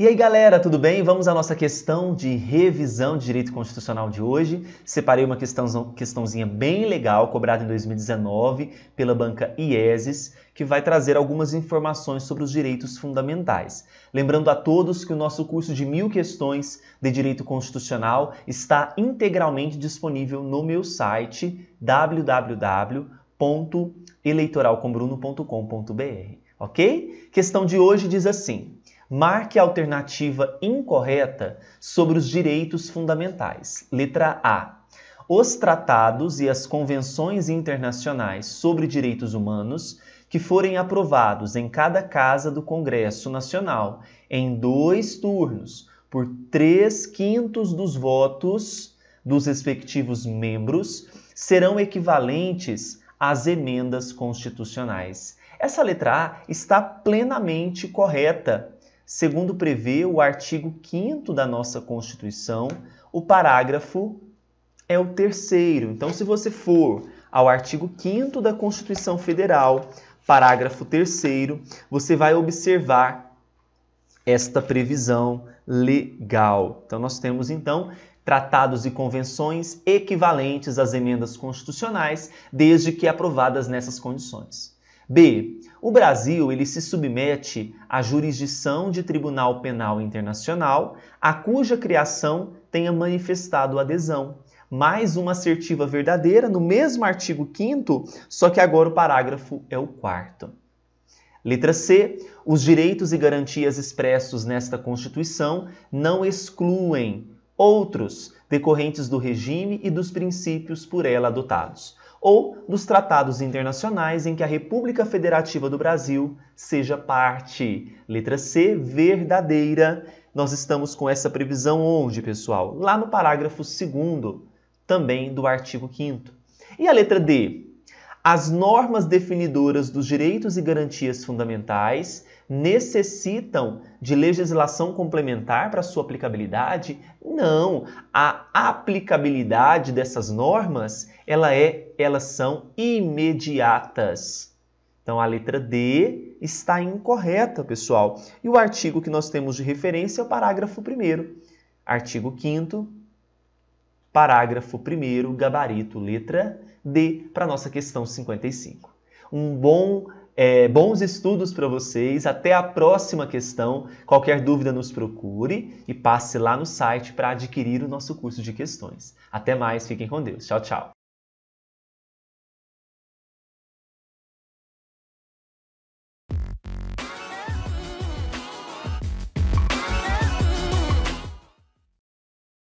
E aí galera, tudo bem? Vamos à nossa questão de revisão de direito constitucional de hoje. Separei uma questão, questãozinha bem legal, cobrada em 2019 pela banca IESES, que vai trazer algumas informações sobre os direitos fundamentais. Lembrando a todos que o nosso curso de mil questões de direito constitucional está integralmente disponível no meu site www.eleitoralcombruno.com.br. Ok? Questão de hoje diz assim. Marque a alternativa incorreta sobre os direitos fundamentais. Letra A. Os tratados e as convenções internacionais sobre direitos humanos que forem aprovados em cada casa do Congresso Nacional em dois turnos, por três quintos dos votos dos respectivos membros, serão equivalentes às emendas constitucionais. Essa letra A está plenamente correta segundo prevê o artigo 5 da nossa Constituição, o parágrafo é o terceiro. Então, se você for ao artigo 5 da Constituição Federal, parágrafo 3, você vai observar esta previsão legal. Então, nós temos então tratados e convenções equivalentes às emendas constitucionais, desde que aprovadas nessas condições. B. O Brasil ele se submete à jurisdição de Tribunal Penal Internacional, a cuja criação tenha manifestado adesão. Mais uma assertiva verdadeira no mesmo artigo 5 só que agora o parágrafo é o quarto. Letra C. Os direitos e garantias expressos nesta Constituição não excluem outros decorrentes do regime e dos princípios por ela adotados ou dos tratados internacionais em que a República Federativa do Brasil seja parte. Letra C, verdadeira. Nós estamos com essa previsão onde, pessoal? Lá no parágrafo 2 também do artigo 5 E a letra D? As normas definidoras dos direitos e garantias fundamentais necessitam de legislação complementar para sua aplicabilidade? Não, a aplicabilidade dessas normas, ela é, elas são imediatas. Então a letra D está incorreta, pessoal. E o artigo que nós temos de referência é o parágrafo 1 artigo 5 Parágrafo 1 gabarito, letra D, para nossa questão 55. Um bom é, bons estudos para vocês. Até a próxima questão. Qualquer dúvida, nos procure e passe lá no site para adquirir o nosso curso de questões. Até mais, fiquem com Deus. Tchau, tchau.